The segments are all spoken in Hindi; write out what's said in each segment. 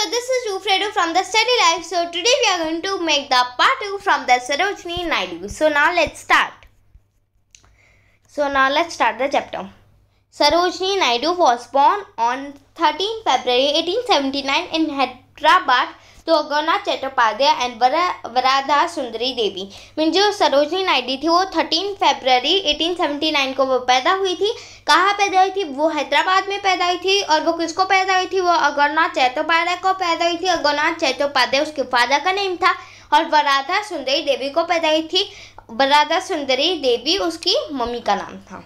so this is Ufredo from the Study Life. So today we are going to make the part 2 from the Sarojini Naidu. So now let's start. So now let's start the chapter. Sarojini Naidu was born on 13 February 1879 in Hyderabad तो अगौना चट्टोपाध्याय एंड वरादा सुंदरी देवी मीन जो सरोजनी नायडी थी वो थर्टीन फेबररी 1879 को वो पैदा हुई थी कहाँ पैदा हुई थी वो हैदराबाद में पैदा हुई थी और वो किसको पैदा हुई थी वो अगरनाथ चैतोपाध्याय को पैदा हुई थी अगरनाथ चैटोपाध्याय उसके फादर का नेम था और वराधा सुंदरी देवी को पैदा हुई थी वराधा सुंदरी देवी उसकी मम्मी का नाम था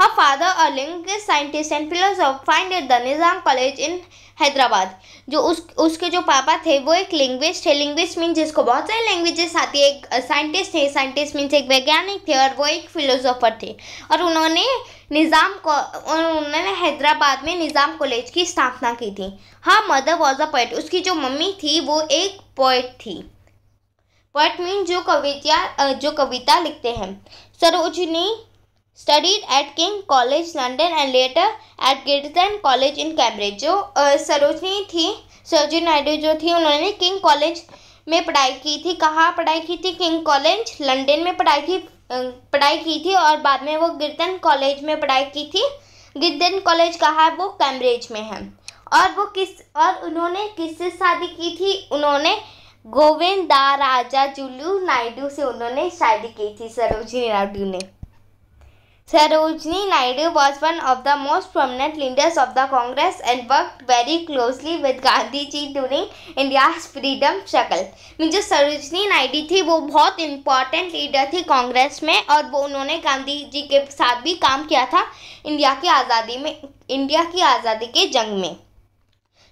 Her father, a linguist, scientist and philosopher, founded the Nizam College in Hyderabad जो उस उसके जो पापा थे वो एक लिंग्विस्ट थे लिंग्विस्ट मीन जिसको बहुत सारे लैंग्वेजेस आती है एक साइंटिस्ट थे साइंटिस्ट मीन्स एक वैज्ञानिक थे और वो एक फिलोसोफर थे और उन्होंने निज़ाम को उन्होंने हैदराबाद में निज़ाम कॉलेज की स्थापना की थी हाँ मदर वॉज अ पोइट उसकी जो मम्मी थी वो एक पोइट थी पोइट मीन जो कविता जो कविता लिखते हैं Sarojini studied at King College London and later at Girton College in Cambridge जो सरोजनी थी सरोजनी नायडू जो थी उन्होंने किंग कॉलेज में पढ़ाई की थी कहाँ पढ़ाई की थी किंग कॉलेज लंडन में पढ़ाई की पढ़ाई की थी और बाद में वो गिरतन कॉलेज में पढ़ाई की थी गिरतन कॉलेज कहाँ है वो कैम्ब्रिज में है और वो किस और उन्होंने किससे शादी की थी उन्होंने गोविंदा राजा जुलू नायडू से उन्होंने शादी की थी सरोजिनी नायडू ने Sarojini Naidu was one of the most prominent leaders of the Congress and worked very closely with Gandhi ji during India's freedom struggle. Mean जो सरोजनी नायडू थी वो बहुत इंपॉर्टेंट लीडर थी कांग्रेस में और वो उन्होंने गांधी जी के साथ भी काम किया था इंडिया की आज़ादी में इंडिया की आज़ादी के जंग में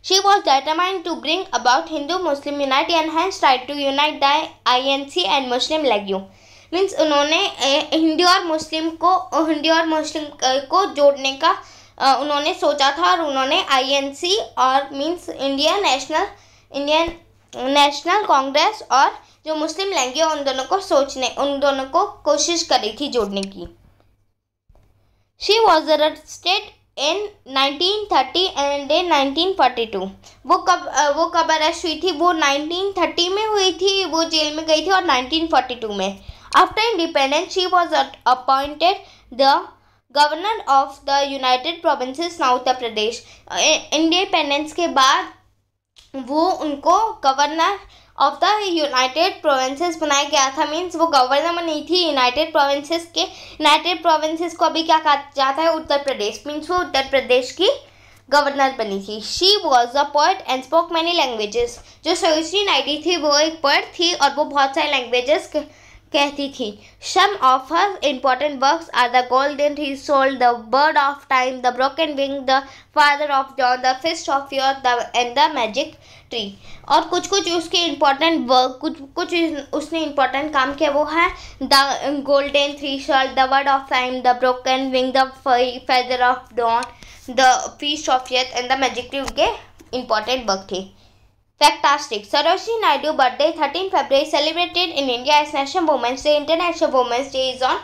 She was determined to bring about Hindu-Muslim unity and hence tried to unite the INC and Muslim League. Means उन्होंने हिंदी और मुस्लिम को हिंदी और मुस्लिम को जोड़ने का उन्होंने सोचा था और उन्होंने आईएनसी और means Indian national Indian national Congress और जो मुस्लिम है उन दोनों को सोचने उन दोनों को कोशिश करी थी जोड़ने की she was arrested in thirty and in two वो कब वो कब अरेस्ट हुई थी वो नाइनटीन थर्टी में हुई थी वो जेल में गई थी और नाइनटीन टू में After independence, she was appointed the governor of the united provinces south Pradesh independence के बाद वो उनको governor of the united provinces बनाया गया था मींस वो गवर्नर नहीं थी यूनाइटेड प्रोविंसेस के यूनाइटेड प्रोविंसेस को अभी क्या कहा जाता है उत्तर प्रदेश मींस वो उत्तर प्रदेश की गवर्नर बनी थी she was a poet and spoke many languages जो सरोजनी नायडू थी वो एक पोइट थी और वो बहुत सारे लैंग्वेजेस कहती थी some of her important work are the golden threshold the bird of time the broken wing the father of John the feast of your the and the magic tree और कुछ कुछ उसके इम्पोर्टेंट वर्क कुछ कुछ उसने इम्पोर्टेंट काम किया वो है the golden threshold the word of time the broken wing the feather of dawn the feast of youth and the magic tree उनके इम्पोर्टेंट वर्क थे Fantastic. Saroshni Naidu birthday 13 February celebrated in India as National Women's Day. International Women's Day is on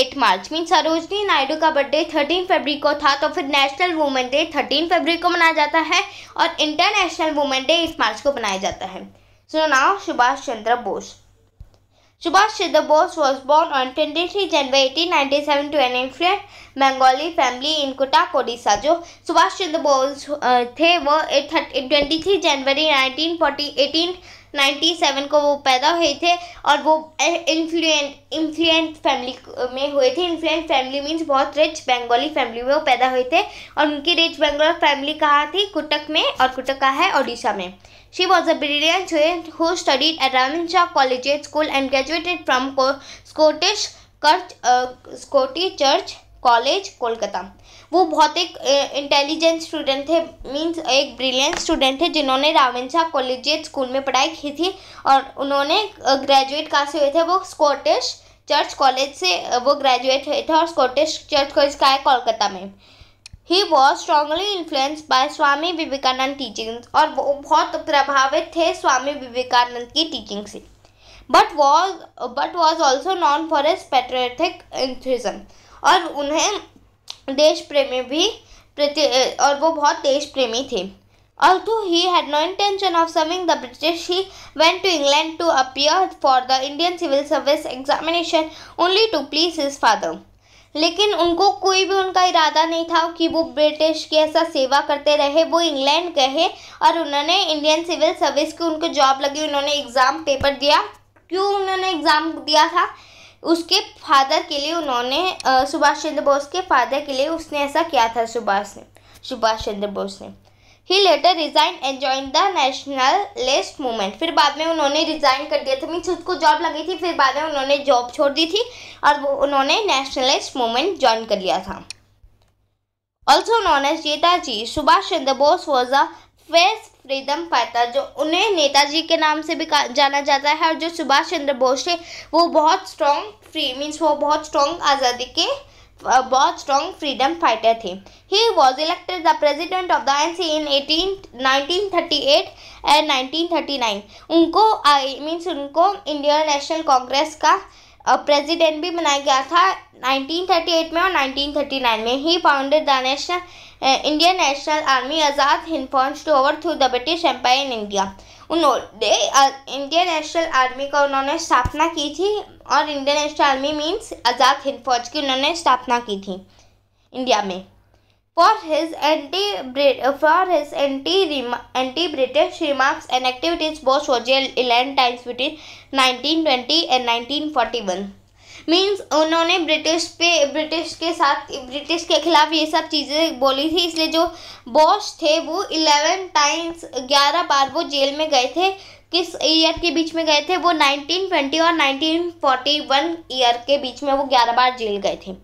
8 March mean Sarojini Naidu का बर्थडे 13 फरवरी को था तो फिर नेशनल वुमेन डे 13 फरवरी को मनाया जाता है और इंटरनेशनल वुमेन डे 8 मार्च को मनाया जाता है so now Subhash Chandra Bose Subhash Chandra Bose was born on 23 January 1897 to an affluent Bengali family in Kotak, Odisha. जो सुभाष चंद्र बोस थे वो 23 January 1940 18 1997 को वो पैदा हुए थे और वो इन्फ्लुएंट इन्फ्लुएंट फैमिली में हुए थे इन्फ्लुएंट फैमिली मींस बहुत रिच बंगाली फैमिली में वो पैदा हुए थे और उनकी रिच बंगाल फैमिली कहाँ थी कुटक में और कुटक कहाँ है ओडिशा में she was a brilliant student who studied at Ravenshaw college school and graduated from Scottish church Scottish church college Kolkata वो बहुत एक इंटेलिजेंट स्टूडेंट थे मींस एक ब्रिलियंट स्टूडेंट थे जिन्होंने रावेंसा कॉलेजिएट स्कूल में पढ़ाई की थी और उन्होंने ग्रेजुएट कहाँ से हुए थे वो स्कॉटिश चर्च कॉलेज से वो ग्रेजुएट हुए थे और स्कॉटिश चर्च कॉलेज का है कोलकाता में he was strongly influence by Swami Vivekananda teachings और वो बहुत प्रभावित थे स्वामी विवेकानंद की टीचिंग से but was but was also known for his patriotic enthusiasm और उन्हें देश प्रेमी भी प्रति और वो बहुत देश प्रेमी थे although he had no intention of serving the British he went to England to appear for the Indian civil service examination only to please his father लेकिन उनको कोई भी उनका इरादा नहीं था कि वो ब्रिटिश की ऐसा सेवा करते रहे वो इंग्लैंड गए और उन्होंने इंडियन सिविल सर्विस की उनको जॉब लगी उन्होंने एग्ज़ाम पेपर दिया क्यों उन्होंने एग्ज़ाम दिया था उसके फादर के लिए उन्होंने सुभाष चंद्र बोस के फादर के लिए उसने ऐसा किया था सुभाष ने सुभाष चंद्र बोस ने he later resign and join the nationalist movement फिर बाद में उन्होंने रिजाइन कर दिया था मीन्स उसको जॉब लगी थी फिर बाद में उन्होंने जॉब छोड़ दी थी और वो उन्होंने नेशनलिस्ट मूवमेंट ज्वाइन कर लिया था also known as Subhash Chandra Bose was a fierce freedom fighter जो उन्हें नेताजी के नाम से भी जाना जाता है और जो सुभाष चंद्र बोस थे वो बहुत स्ट्रॉन्ग फ्री मीन्स वो बहुत स्ट्रॉन्ग आज़ादी के बहुत स्ट्रॉन्ग फ्रीडम फाइटर थे he was elected the president of the N C in eighteen nineteen thirty eight and nineteen thirty nine उनको मीन्स उनको इंडियन नेशनल कांग्रेस का प्रेजिडेंट भी बनाया गया था नाइनटीन थर्टी एट में और नाइनटीन थर्टी नाइन में he founded the National Indian National Army Azad Hind पहुंच to overthrow the British Empire in India उन्होंने इंडियन नेशनल आर्मी का उन्होंने स्थापना की थी और Indian National Army means Azad Hind फौज की उन्होंने स्थापना की थी इंडिया में for his anti for his anti anti British remarks and activities Bose was jailed eleven times between nineteen twenty and nineteen forty one means उन्होंने ब्रिटिश पे ब्रिटिश के साथ ब्रिटिश के खिलाफ ये सब चीज़ें बोली थी इसलिए जो बॉस थे वो इलेवन टाइम्स ग्यारह बार वो जेल में गए थे किस ईयर के बीच में गए थे वो 1920 और 1941 ईयर के बीच में वो ग्यारह बार जेल गए थे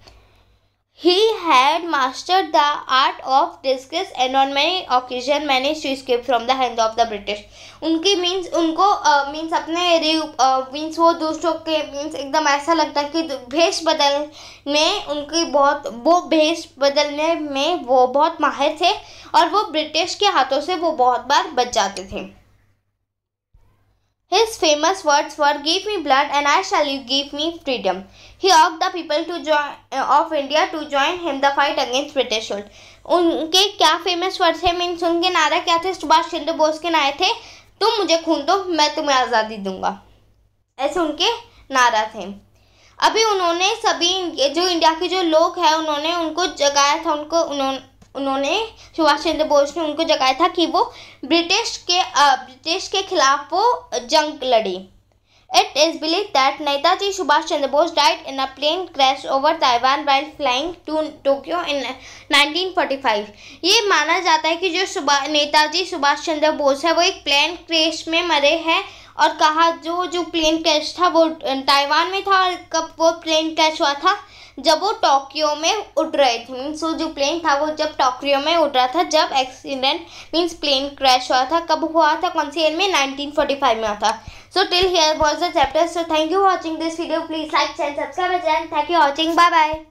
He had mastered the art of disguise and on many occasion managed to escape from the hands of the British. unki means unko uh, means apne uh, means वो दूसरों के मीन्स एकदम ऐसा लगता कि भेष बदलने unki bahut wo bhesh badalne mein wo bahut mahir the aur wo british ke haathon se wo bahut baar bach jate the His famous words were "Give me blood, and I shall give me freedom." He urged the people to join of India to join him the fight against British rule. उनके क्या फेमस वर्ड्स है मीन्स उनके नारा क्या थे सुभाष चंद्र बोस के नारे थे तुम मुझे खून दो मैं तुम्हें आज़ादी दूंगा ऐसे उनके नारा थे अभी उन्होंने सभी जो इंडिया के जो लोग हैं उन्होंने उनको जगाया था उनको उन्होंने उन्होंने सुभाष चंद्र बोस ने उनको जगाया था कि वो ब्रिटिश के ब्रिटिश के खिलाफ वो जंग लड़े It is believed that Netaji Subhash Chandra Bose died in a plane crash over Taiwan while flying to Tokyo in 1945. ये माना जाता है कि जो सुबा नेताजी सुभाष चंद्र बोस है वो एक प्लेन क्रैश में मरे हैं और कहा जो जो प्लेन क्रैश था वो ताइवान में था और कब वो प्लेन क्रैश हुआ था जब वो टोक्यो में उड़ रहे थे मीन्स वो जो प्लेन था वो जब टोक्यो में उड़ रहा था जब एक्सीडेंट मीन्स प्लेन क्रैश हुआ था कब हुआ था कौन सी ईयर में 1945 में हुआ था so till here was the chapter so thank you watching this video please like and subscribe and thank you watching bye bye